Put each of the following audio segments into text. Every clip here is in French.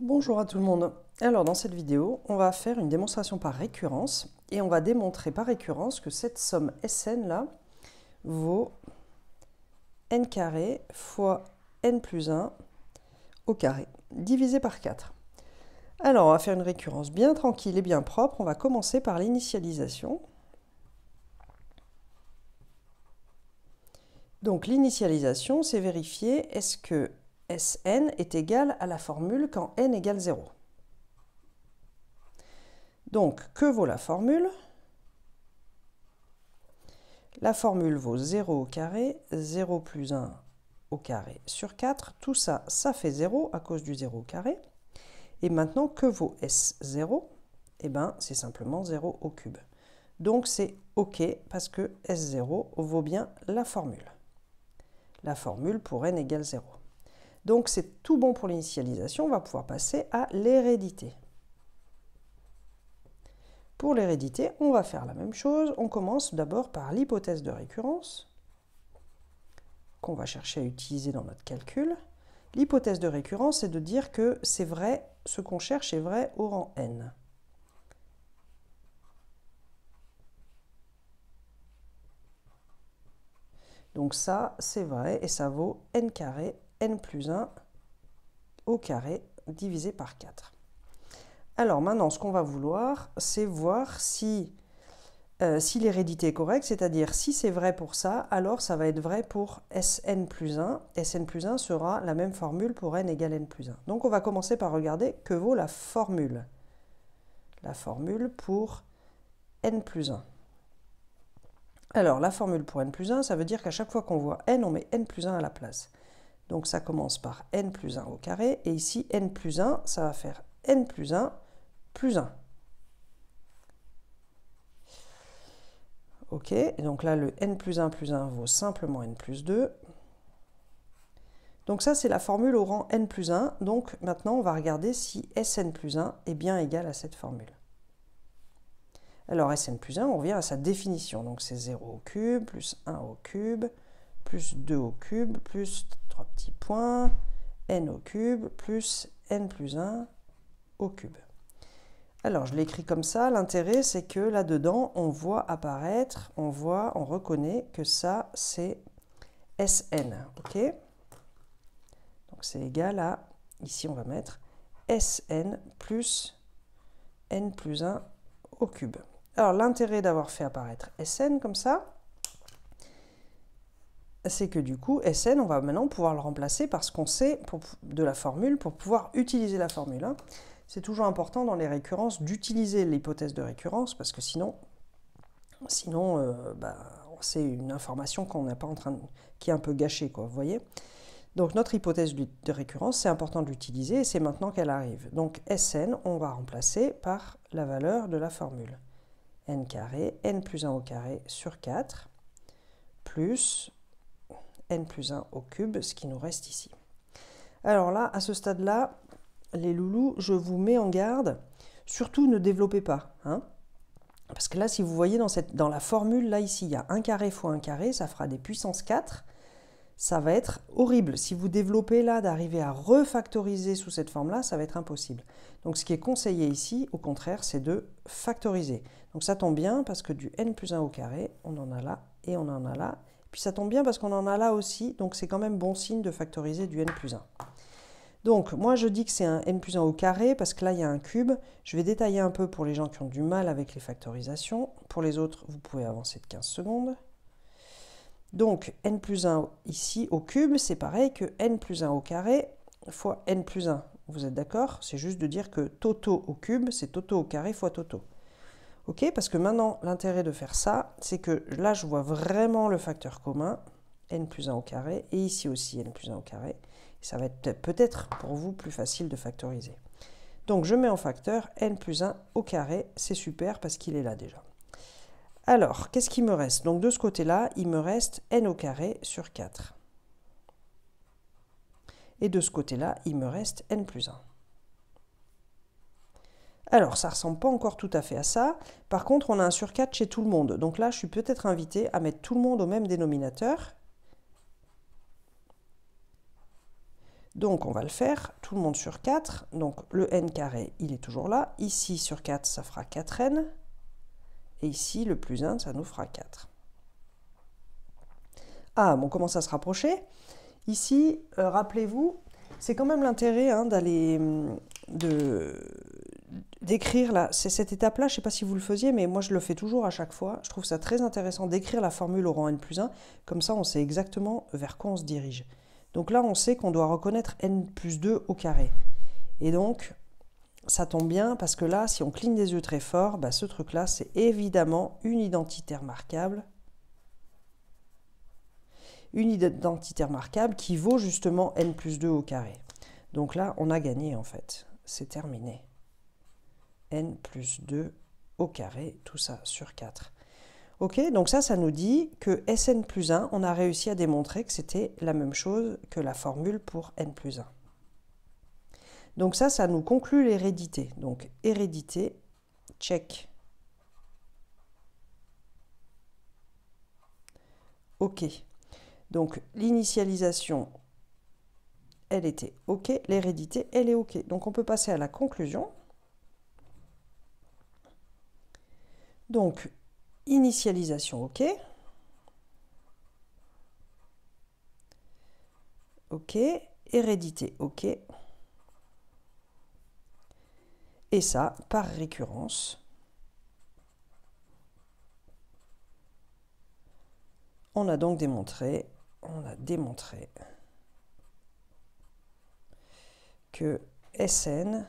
Bonjour à tout le monde. Alors dans cette vidéo, on va faire une démonstration par récurrence et on va démontrer par récurrence que cette somme Sn là vaut n carré fois n plus 1 au carré divisé par 4. Alors on va faire une récurrence bien tranquille et bien propre. On va commencer par l'initialisation. Donc l'initialisation, c'est vérifier est-ce que Sn est égal à la formule quand n égale 0. Donc, que vaut la formule La formule vaut 0 au carré, 0 plus 1 au carré sur 4. Tout ça, ça fait 0 à cause du 0 au carré. Et maintenant, que vaut S0 Eh bien, c'est simplement 0 au cube. Donc, c'est OK parce que S0 vaut bien la formule. La formule pour n égale 0. Donc c'est tout bon pour l'initialisation, on va pouvoir passer à l'hérédité. Pour l'hérédité, on va faire la même chose. On commence d'abord par l'hypothèse de récurrence qu'on va chercher à utiliser dans notre calcul. L'hypothèse de récurrence, c'est de dire que c'est vrai, ce qu'on cherche est vrai au rang n. Donc ça, c'est vrai et ça vaut n carré n plus 1 au carré divisé par 4. Alors maintenant, ce qu'on va vouloir, c'est voir si, euh, si l'hérédité est correcte, c'est-à-dire si c'est vrai pour ça, alors ça va être vrai pour Sn plus 1. Sn plus 1 sera la même formule pour n égale n plus 1. Donc on va commencer par regarder que vaut la formule. La formule pour n plus 1. Alors la formule pour n plus 1, ça veut dire qu'à chaque fois qu'on voit n, on met n plus 1 à la place. Donc ça commence par n plus 1 au carré, et ici n plus 1, ça va faire n plus 1 plus 1. Ok, donc là le n plus 1 plus 1 vaut simplement n plus 2. Donc ça c'est la formule au rang n plus 1, donc maintenant on va regarder si Sn plus 1 est bien égal à cette formule. Alors Sn plus 1, on revient à sa définition, donc c'est 0 au cube, plus 1 au cube, plus 2 au cube, plus trois petits points, n au cube plus n plus 1 au cube. Alors, je l'écris comme ça. L'intérêt, c'est que là-dedans, on voit apparaître, on voit, on reconnaît que ça, c'est Sn. OK Donc, c'est égal à, ici, on va mettre Sn plus n plus 1 au cube. Alors, l'intérêt d'avoir fait apparaître Sn comme ça, c'est que du coup, SN, on va maintenant pouvoir le remplacer par ce qu'on sait de la formule pour pouvoir utiliser la formule. Hein. C'est toujours important dans les récurrences d'utiliser l'hypothèse de récurrence parce que sinon, sinon euh, bah, c'est une information qu'on pas en train qui est un peu gâchée, quoi, vous voyez donc notre hypothèse de récurrence, c'est important de l'utiliser et c'est maintenant qu'elle arrive. Donc Sn, on va remplacer par la valeur de la formule. n carré, n plus 1 au carré sur 4, plus n plus 1 au cube, ce qui nous reste ici. Alors là, à ce stade-là, les loulous, je vous mets en garde, surtout ne développez pas. Hein Parce que là, si vous voyez dans, dans la formule, là ici, il y a 1 carré fois 1 carré, ça fera des puissances 4, ça va être horrible. Si vous développez là, d'arriver à refactoriser sous cette forme-là, ça va être impossible. Donc ce qui est conseillé ici, au contraire, c'est de factoriser. Donc ça tombe bien parce que du n plus 1 au carré, on en a là et on en a là. Puis ça tombe bien parce qu'on en a là aussi, donc c'est quand même bon signe de factoriser du n plus 1. Donc moi je dis que c'est un n plus 1 au carré parce que là il y a un cube. Je vais détailler un peu pour les gens qui ont du mal avec les factorisations. Pour les autres, vous pouvez avancer de 15 secondes. Donc n plus 1 ici au cube, c'est pareil que n plus 1 au carré fois n plus 1. Vous êtes d'accord C'est juste de dire que toto au cube, c'est toto au carré fois toto. Ok Parce que maintenant, l'intérêt de faire ça, c'est que là, je vois vraiment le facteur commun, n plus 1 au carré, et ici aussi n plus 1 au carré. ça va être peut-être pour vous plus facile de factoriser. Donc je mets en facteur n plus 1 au carré, c'est super parce qu'il est là déjà. Alors, qu'est-ce qu'il me reste Donc de ce côté-là, il me reste n au carré sur 4. Et de ce côté-là, il me reste n plus 1. Alors, ça ressemble pas encore tout à fait à ça. Par contre, on a un sur 4 chez tout le monde. Donc là, je suis peut-être invité à mettre tout le monde au même dénominateur. Donc, on va le faire. Tout le monde sur 4. Donc, le n carré, il est toujours là. Ici, sur 4, ça fera 4n. Et ici, le plus 1, ça nous fera 4. Ah, bon, comment commence à se rapprocher. Ici, euh, rappelez-vous, c'est quand même l'intérêt hein, d'aller hum, de d'écrire là, c'est cette étape-là, je ne sais pas si vous le faisiez, mais moi je le fais toujours à chaque fois. Je trouve ça très intéressant d'écrire la formule au rang n plus 1, comme ça on sait exactement vers quoi on se dirige. Donc là on sait qu'on doit reconnaître n plus 2 au carré. Et donc ça tombe bien parce que là, si on cligne des yeux très fort, bah, ce truc-là c'est évidemment une identité remarquable. Une identité remarquable qui vaut justement n plus 2 au carré. Donc là on a gagné en fait, c'est terminé n plus 2 au carré, tout ça sur 4. Ok, donc ça, ça nous dit que Sn plus 1, on a réussi à démontrer que c'était la même chose que la formule pour n plus 1. Donc ça, ça nous conclut l'hérédité. Donc hérédité, check. OK. Donc l'initialisation, elle était OK. L'hérédité, elle est OK. Donc on peut passer à la conclusion. Donc, initialisation OK. OK. Hérédité OK. Et ça, par récurrence, On a donc démontré, on a démontré que Sn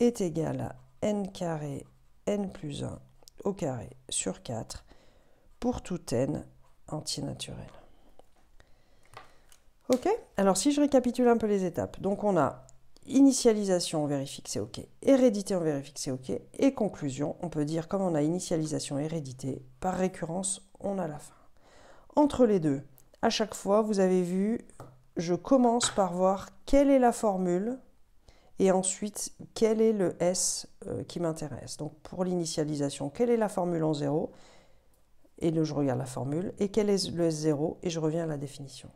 est égal à n carré n plus 1 au carré sur 4 pour tout n naturel. Ok Alors si je récapitule un peu les étapes, donc on a initialisation, on vérifie que c'est OK, hérédité, on vérifie que c'est OK, et conclusion, on peut dire comme on a initialisation, hérédité, par récurrence, on a la fin. Entre les deux, à chaque fois, vous avez vu, je commence par voir quelle est la formule et ensuite, quel est le S euh, qui m'intéresse Donc pour l'initialisation, quelle est la formule en 0 Et je regarde la formule. Et quel est le S0 Et je reviens à la définition.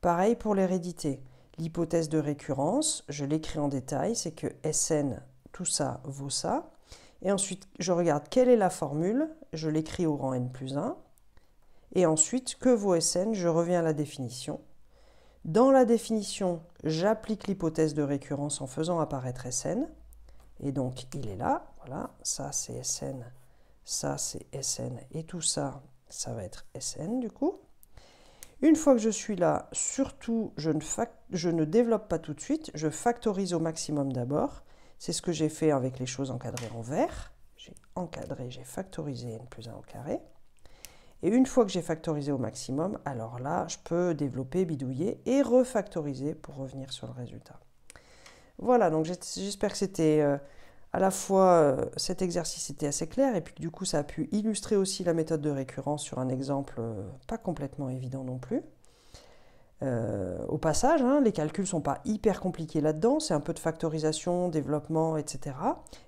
Pareil pour l'hérédité. L'hypothèse de récurrence, je l'écris en détail, c'est que Sn, tout ça vaut ça. Et ensuite, je regarde quelle est la formule, je l'écris au rang n plus 1. Et ensuite, que vaut Sn Je reviens à la définition. Dans la définition, j'applique l'hypothèse de récurrence en faisant apparaître Sn. Et donc, il est là. Voilà, ça c'est Sn, ça c'est Sn. Et tout ça, ça va être Sn du coup. Une fois que je suis là, surtout, je ne, je ne développe pas tout de suite. Je factorise au maximum d'abord. C'est ce que j'ai fait avec les choses encadrées en vert. J'ai encadré, j'ai factorisé n plus 1 au carré. Et une fois que j'ai factorisé au maximum, alors là, je peux développer, bidouiller et refactoriser pour revenir sur le résultat. Voilà, donc j'espère que c'était euh, à la fois euh, cet exercice était assez clair et puis du coup ça a pu illustrer aussi la méthode de récurrence sur un exemple euh, pas complètement évident non plus. au passage, hein, les calculs ne sont pas hyper compliqués là-dedans, c'est un peu de factorisation, développement, etc.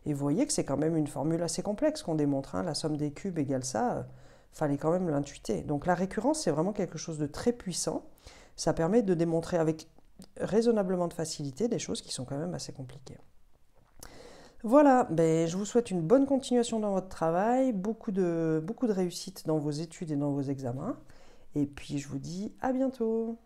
Et vous voyez que c'est quand même une formule assez complexe qu'on démontre, hein. la somme des cubes égale ça fallait quand même l'intuiter. Donc la récurrence, c'est vraiment quelque chose de très puissant. Ça permet de démontrer avec raisonnablement de facilité des choses qui sont quand même assez compliquées. Voilà, ben, je vous souhaite une bonne continuation dans votre travail, beaucoup de, beaucoup de réussite dans vos études et dans vos examens. Et puis je vous dis à bientôt